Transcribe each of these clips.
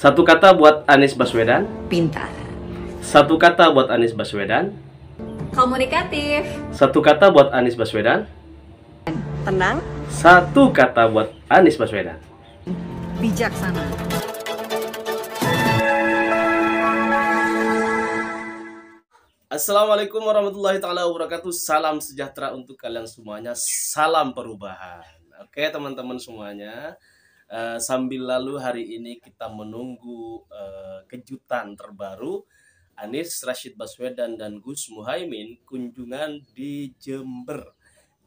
Satu kata buat Anies Baswedan. Pintar. Satu kata buat Anies Baswedan. Komunikatif. Satu kata buat Anies Baswedan. Tenang. Satu kata buat Anies Baswedan. Bijaksana. Assalamualaikum warahmatullahi taala wabarakatuh. Salam sejahtera untuk kalian semuanya. Salam perubahan. Oke, teman-teman semuanya. Eh, sambil lalu hari ini kita menunggu uh, kejutan terbaru Anies Rashid Baswedan dan Gus Muhaymin kunjungan di Jember.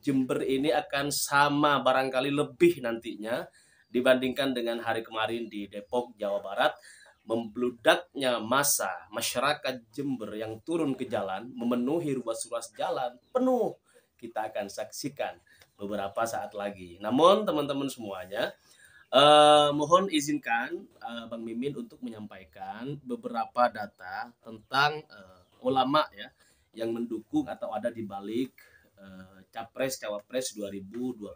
Jember ini akan sama barangkali lebih nantinya dibandingkan dengan hari kemarin di Depok, Jawa Barat. Membludaknya masa masyarakat Jember yang turun ke jalan memenuhi ruas-ruas jalan penuh. Kita akan saksikan beberapa saat lagi. Namun teman-teman semuanya, Eh, mohon izinkan uh, Bang Mimin untuk menyampaikan beberapa data tentang uh, ulama ya yang mendukung atau ada di balik uh, capres cawapres 2024.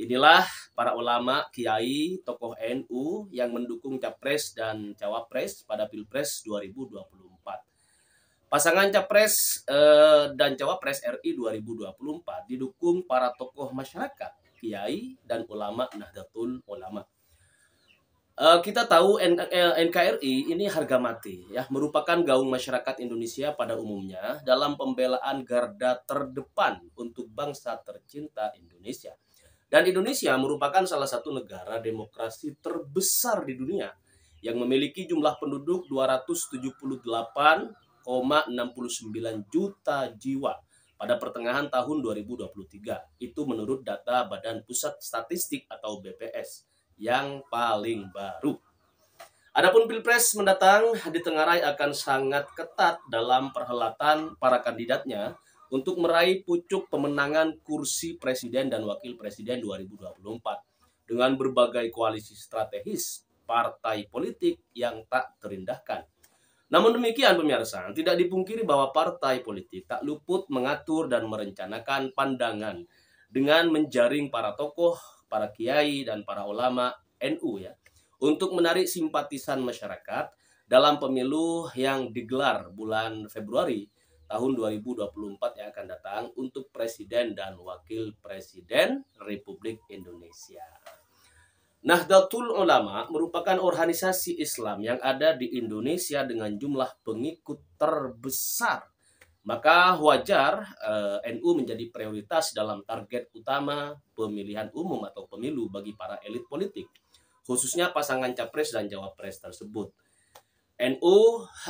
Inilah para ulama, kiai, tokoh NU yang mendukung capres dan cawapres pada Pilpres 2024. Pasangan capres uh, dan cawapres RI 2024 didukung para tokoh masyarakat kiai dan ulama Nahdlatul Ulama. Eh, kita tahu NKRI eh, ini harga mati ya merupakan gaung masyarakat Indonesia pada umumnya dalam pembelaan garda terdepan untuk bangsa tercinta Indonesia. Dan Indonesia merupakan salah satu negara demokrasi terbesar di dunia yang memiliki jumlah penduduk 278,69 juta jiwa pada pertengahan tahun 2023. Itu menurut data Badan Pusat Statistik atau BPS yang paling baru. Adapun Pilpres mendatang ditengarai akan sangat ketat dalam perhelatan para kandidatnya untuk meraih pucuk pemenangan kursi presiden dan wakil presiden 2024 dengan berbagai koalisi strategis partai politik yang tak terindahkan. Namun demikian pemirsa, tidak dipungkiri bahwa partai politik tak luput mengatur dan merencanakan pandangan dengan menjaring para tokoh, para kiai dan para ulama NU ya untuk menarik simpatisan masyarakat dalam pemilu yang digelar bulan Februari tahun 2024 yang akan datang untuk presiden dan wakil presiden Republik Indonesia. Nahdlatul Ulama merupakan organisasi Islam yang ada di Indonesia dengan jumlah pengikut terbesar. Maka wajar eh, NU menjadi prioritas dalam target utama pemilihan umum atau pemilu bagi para elit politik, khususnya pasangan capres dan cawapres tersebut. NU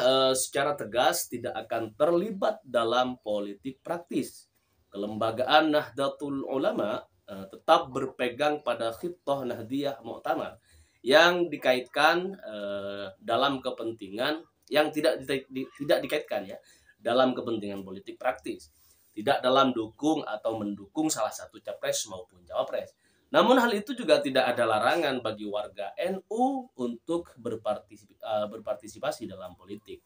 eh, secara tegas tidak akan terlibat dalam politik praktis. Kelembagaan Nahdlatul Ulama Eh, tetap berpegang pada khitoh nahdiyah mu'tamar yang dikaitkan uh, dalam kepentingan yang tidak di, di, tidak dikaitkan ya dalam kepentingan politik praktis tidak dalam dukung atau mendukung salah satu capres maupun cawapres. Namun hal itu juga tidak ada larangan bagi warga NU untuk eh, berpartisipasi dalam politik.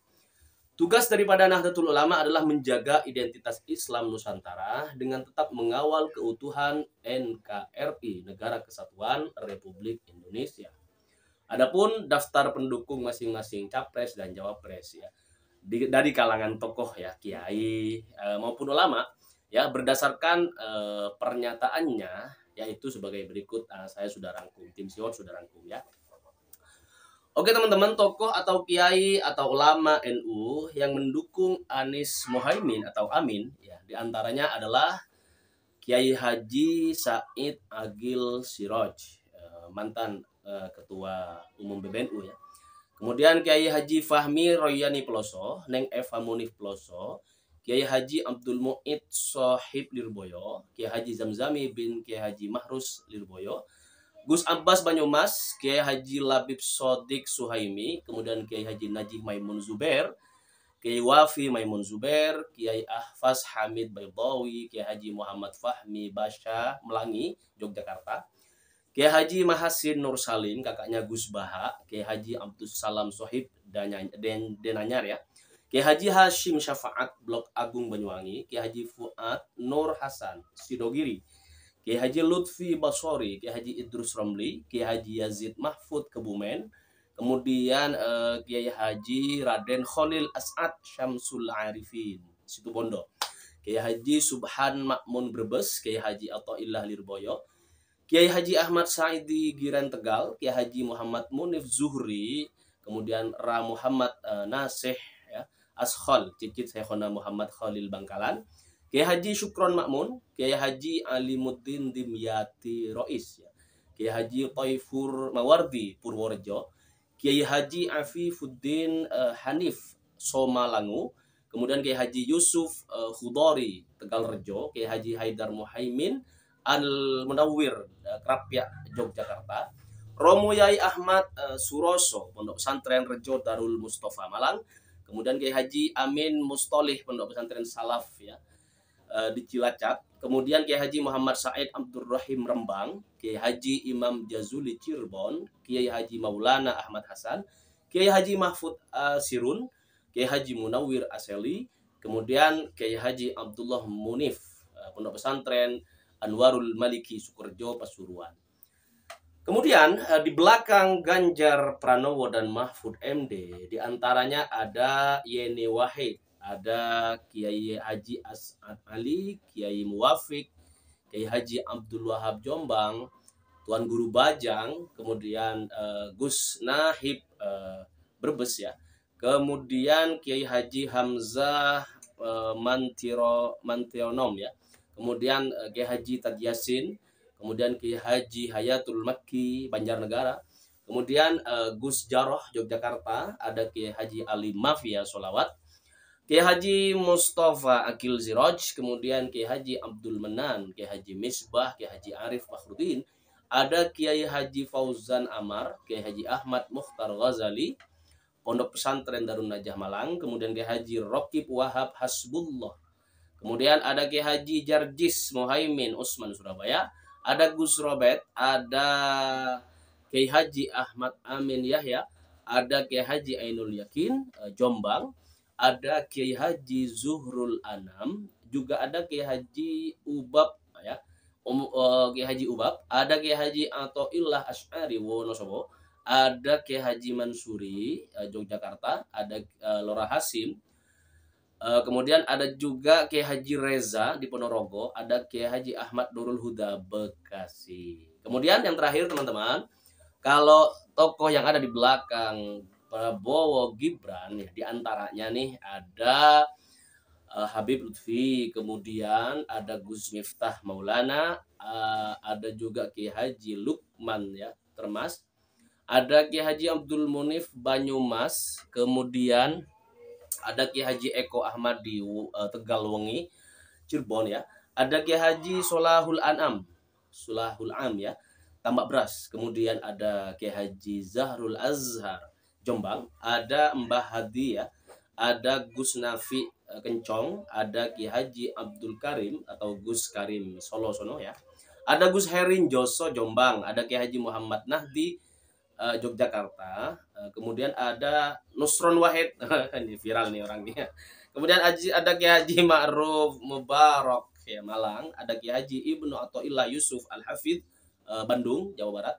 Tugas daripada Nahdlatul Ulama adalah menjaga identitas Islam Nusantara dengan tetap mengawal keutuhan NKRI, Negara Kesatuan Republik Indonesia. Adapun daftar pendukung masing-masing capres dan cawapres ya di, dari kalangan tokoh ya kiai e, maupun ulama ya berdasarkan e, pernyataannya yaitu sebagai berikut eh, saya sudah rangkum tim Siwon sudah rangkum ya. Oke teman-teman, tokoh atau kiai atau ulama NU yang mendukung Anies Mohaimin atau Amin, ya, diantaranya adalah Kiai Haji Said Agil Siroj, eh, mantan eh, ketua umum BBNU ya. Kemudian Kiai Haji Fahmi Royani Peloso, Neng Eva Munif Peloso, Kiai Haji Abdul Muid Sohib Lirboyo, Kiai Haji Zamzami bin Kiai Haji Mahrus Lirboyo, Gus Abbas Banyumas, Kiai Haji Labib Sodik Suhaimi, kemudian Kiai Haji Najib Maimun Zuber, Kiai Wafi Maimun Zuber, Kiai Ahfas Hamid Baibawi, Kiai Haji Muhammad Fahmi Basya Melangi, Yogyakarta, Kiai Haji Mahasin Nur Salim, kakaknya Gus Baha, Kiai Haji Amtus Salam Sohib dan Denanyar ya, Kiai Haji Hashim Syafaat Blok Agung Banyuwangi, Kiai Haji Fuad Nur Hasan Sidogiri, Kiai Haji Lutfi Basori, Kiai Haji Idrus Romli, Kiai Haji Yazid Mahfud Kebumen, kemudian eh, Kiai Haji Raden Khalil As'ad Syamsul Arifin, situ Bondo, Kiai Haji Subhan Makmun Brebes, Kiai Haji Attaillah Lirboyo, Kiai Haji Ahmad Saidi Giran Tegal, Kiai Haji Muhammad Munif Zuhri, kemudian Ra Muhammad uh, Nasih, ya, Ashol, Cicit Syekhona Muhammad Khalil Bangkalan, Kiai Haji Syukron Makmun, Kiai Haji ali mutin Dimyati Rois, ya. Kiai Haji Taifur Mawardi Purworejo, Kiai Haji Afifuddin uh, Hanif Somalangu, kemudian Kiai Haji Yusuf uh, eh, Hudori Tegal Rejo, Kiai Haji Haidar Muhaimin Al Munawir uh, eh, Krapya Yogyakarta, Romo Yai Ahmad uh, Suroso Pondok Pesantren Rejo Darul Mustafa Malang, kemudian Kiai Haji Amin Mustolih Pondok Pesantren Salaf ya uh, di Cilacap. Kemudian Kiai Haji Muhammad Said Abdurrahim Rembang, Kiai Haji Imam Jazuli Cirebon, Kiai Haji Maulana Ahmad Hasan, Kiai Haji Mahfud uh, Sirun, Kiai Haji Munawir Aseli, kemudian Kiai Haji Abdullah Munif, uh, Pondok Pesantren Anwarul Maliki Sukerjo Pasuruan. Kemudian di belakang Ganjar Pranowo dan Mahfud MD diantaranya ada Yeni Wahid ada Kiai Haji As'ad Ali, Kiai Muwafik, Kiai Haji Abdul Wahab Jombang, Tuan Guru Bajang, kemudian uh, Gus Nahib uh, Brebes ya. Kemudian Kiai Haji Hamzah uh, Mantiro Mantionom ya. Kemudian uh, Kiai Haji Tad kemudian Kiai Haji Hayatul Makki Banjarnegara. Kemudian uh, Gus Jaroh Yogyakarta, ada Kiai Haji Ali Mafia Solawat, Kiai Haji Mustafa Akil Ziroj, kemudian Kiai Haji Abdul Menan, Kiai Haji Misbah, Kiai Haji Arif Fakhruddin, ada Kiai Haji Fauzan Amar, Kiai Haji Ahmad Mukhtar Ghazali, Pondok Pesantren Darun Najah Malang, kemudian Kiai Haji Rokib Wahab Hasbullah, kemudian ada Kiai Haji Jarjis Mohaimin Usman Surabaya, ada Gus Robert, ada Kiai Haji Ahmad Amin Yahya, ada Kiai Haji Ainul Yakin Jombang, ada Kiai Haji Zuhrul Anam, juga ada Kiai Haji Ubab ya. Um, uh, Kiai Haji Ubab, ada Kiai Haji Atoillah Asy'ari Wonosobo, ada Kiai Haji Mansuri uh, Yogyakarta, ada uh, Lora Hasim. Uh, kemudian ada juga Kiai Haji Reza di Ponorogo, ada Kiai Haji Ahmad Nurul Huda Bekasi. Kemudian yang terakhir teman-teman, kalau tokoh yang ada di belakang Prabowo Gibran ya diantaranya nih ada uh, Habib Lutfi, kemudian ada Gus Miftah Maulana, uh, ada juga Ki Haji Lukman ya Termas, ada Ki Haji Abdul Munif Banyumas, kemudian ada Ki Haji Eko Ahmad di uh, eh, Tegalwangi Cirebon ya, ada Ki Haji Solahul Anam, Solahul Am ya, tambak beras, kemudian ada Ki Haji Zahrul Azhar Jombang, ada Mbah Hadi ya, ada Gus Nafi eh, Kencong, ada Ki Haji Abdul Karim atau Gus Karim Solo Sono ya. Ada Gus Herin Joso Jombang, ada Ki Haji Muhammad Nahdi uh, Yogyakarta, uh, kemudian ada Nusron Wahid, ini viral nih orangnya, Kemudian ada Ki Haji Ma'ruf Mubarak ya Malang, ada Ki Haji Ibnu Athaillah Yusuf Al Hafid uh, Bandung, Jawa Barat.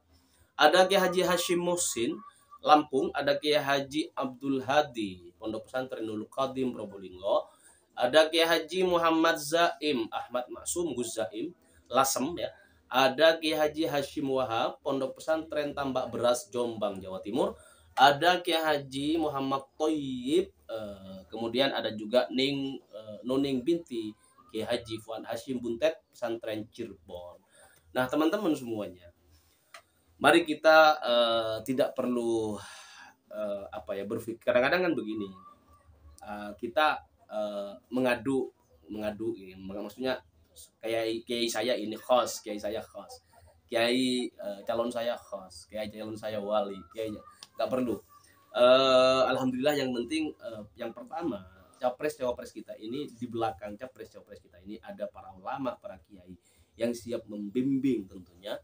Ada Ki Haji Hashim Muhsin, Lampung ada Kiai Haji Abdul Hadi Pondok Pesantren Nurul Qadim Probolinggo ada Kiai Haji Muhammad Zaim Ahmad Maksum Gus Zaim Lasem ya ada Kiai Haji Hashim Wahab Pondok Pesantren Tambak Beras Jombang Jawa Timur ada Kiai Haji Muhammad Toyib eh, kemudian ada juga Ning eh, Noning binti Kiai Haji Fuad Hashim Buntet Pesantren Cirebon nah teman-teman semuanya mari kita uh, tidak perlu uh, apa ya berpikir kadang-kadang kan begini uh, kita uh, mengadu mengadu ya, maksudnya kayak kiai saya ini khos kiai saya khos kiai uh, calon saya khos kiai calon saya wali kayaknya nggak perlu uh, alhamdulillah yang penting uh, yang pertama capres cawapres kita ini di belakang capres cawapres kita ini ada para ulama para kiai yang siap membimbing tentunya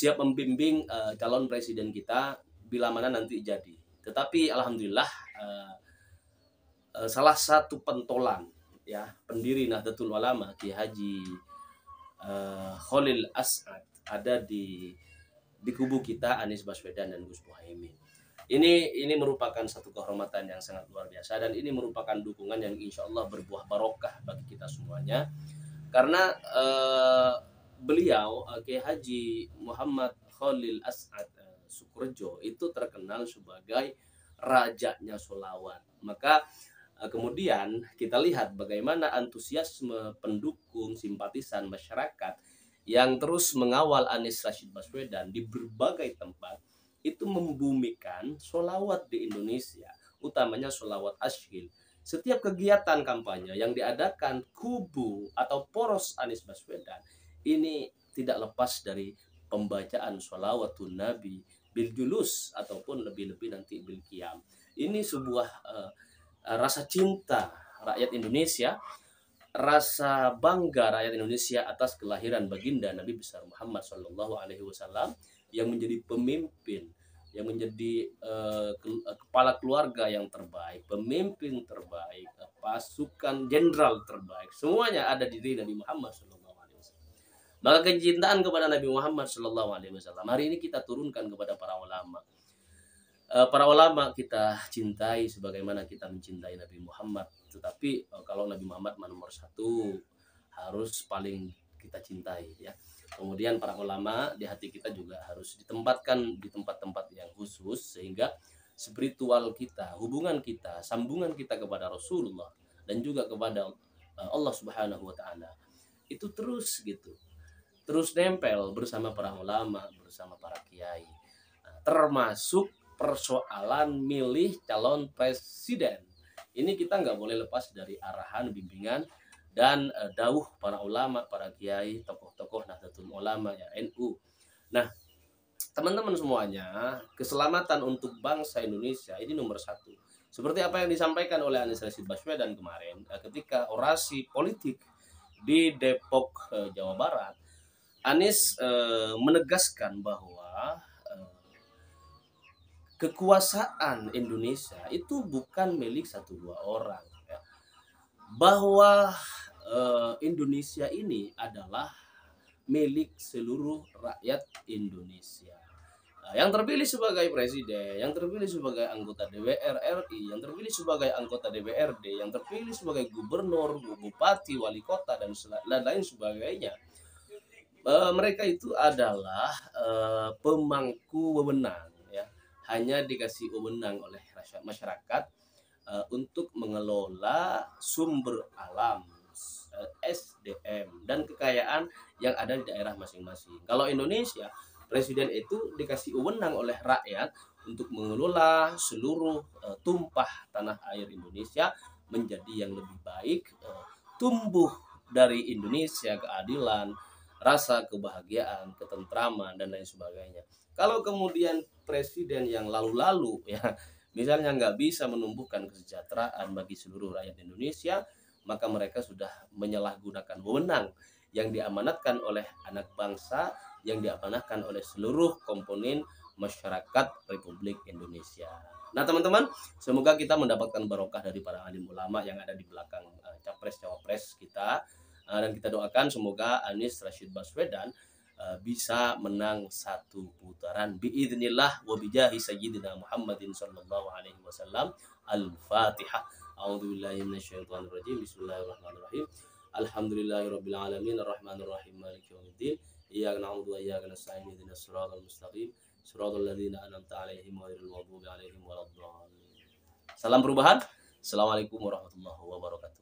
siap membimbing uh, calon presiden kita bila mana nanti jadi. Tetapi alhamdulillah uh, uh, salah satu pentolan ya pendiri Nahdlatul Ulama Ki Haji uh, Khalil As'ad ada di di kubu kita Anies Baswedan dan Gus Muhaimin. Ini ini merupakan satu kehormatan yang sangat luar biasa dan ini merupakan dukungan yang insya Allah berbuah barokah bagi kita semuanya karena uh, beliau eh, Kiai Haji Muhammad Khalil As'ad eh, Sukurjo itu terkenal sebagai rajanya solawat. Maka eh, kemudian kita lihat bagaimana antusiasme pendukung simpatisan masyarakat yang terus mengawal Anies Rashid Baswedan di berbagai tempat itu membumikan solawat di Indonesia, utamanya solawat ashil. Setiap kegiatan kampanye yang diadakan kubu atau poros Anies Baswedan ini tidak lepas dari pembacaan sholawatun Nabi bil julus ataupun lebih-lebih nanti bil kiam. Ini sebuah uh, rasa cinta rakyat Indonesia, rasa bangga rakyat Indonesia atas kelahiran baginda Nabi besar Muhammad Shallallahu Alaihi Wasallam yang menjadi pemimpin, yang menjadi uh, kepala keluarga yang terbaik, pemimpin terbaik, pasukan jenderal terbaik, semuanya ada di diri Nabi Muhammad saw. Maka kecintaan kepada Nabi Muhammad Shallallahu Alaihi Wasallam hari ini kita turunkan kepada para ulama. Eh, para ulama kita cintai sebagaimana kita mencintai Nabi Muhammad. Tetapi eh, kalau Nabi Muhammad nomor satu harus paling kita cintai ya. Kemudian para ulama di hati kita juga harus ditempatkan di tempat-tempat yang khusus sehingga spiritual kita, hubungan kita, sambungan kita kepada Rasulullah dan juga kepada eh, Allah Subhanahu wa taala itu terus gitu terus nempel bersama para ulama, bersama para kiai. Nah, termasuk persoalan milih calon presiden. Ini kita nggak boleh lepas dari arahan bimbingan dan e, eh, dauh para ulama, para kiai, tokoh-tokoh Nahdlatul Ulama ya NU. Nah, teman-teman semuanya, keselamatan untuk bangsa Indonesia ini nomor satu. Seperti apa yang disampaikan oleh Anies Rashid Baswedan kemarin eh, ketika orasi politik di Depok eh, Jawa Barat Anies e, menegaskan bahwa e, kekuasaan Indonesia itu bukan milik satu dua orang, ya. bahwa e, Indonesia ini adalah milik seluruh rakyat Indonesia. Nah, yang terpilih sebagai presiden, yang terpilih sebagai anggota DPR RI, yang terpilih sebagai anggota DPRD, yang terpilih sebagai gubernur, bupati, wali kota, dan lain lain sebagainya uh, mereka itu adalah uh, pemangku wewenang ya hanya dikasih wewenang oleh masyarakat uh, untuk mengelola sumber alam SDM dan kekayaan yang ada di daerah masing-masing kalau Indonesia presiden itu dikasih wewenang oleh rakyat untuk mengelola seluruh uh, tumpah tanah air Indonesia menjadi yang lebih baik uh, tumbuh dari Indonesia keadilan rasa kebahagiaan, ketentraman dan lain sebagainya. Kalau kemudian presiden yang lalu-lalu ya misalnya nggak bisa menumbuhkan kesejahteraan bagi seluruh rakyat Indonesia, maka mereka sudah menyalahgunakan wewenang yang diamanatkan oleh anak bangsa, yang diamanatkan oleh seluruh komponen masyarakat Republik Indonesia. Nah teman-teman, semoga kita mendapatkan barokah dari para alim ulama yang ada di belakang eh, capres cawapres kita uh, dan kita doakan semoga Anies Rashid Baswedan uh, bisa menang satu putaran biidznillah wabijahi bijahi sayyidina Muhammadin sallallahu alaihi wasallam al-Fatihah A'udzu billahi minasyaitonir rajim Bismillahirrahmanirrahim Alhamdulillahirabbil alamin rahim maliki yaumiddin iyyaka na'budu wa iyyaka nasta'in ihdinas siratal mustaqim siratal ladzina an'amta alaihim ghairil maghdubi alaihim waladdallin Salam perubahan Assalamualaikum warahmatullahi wabarakatuh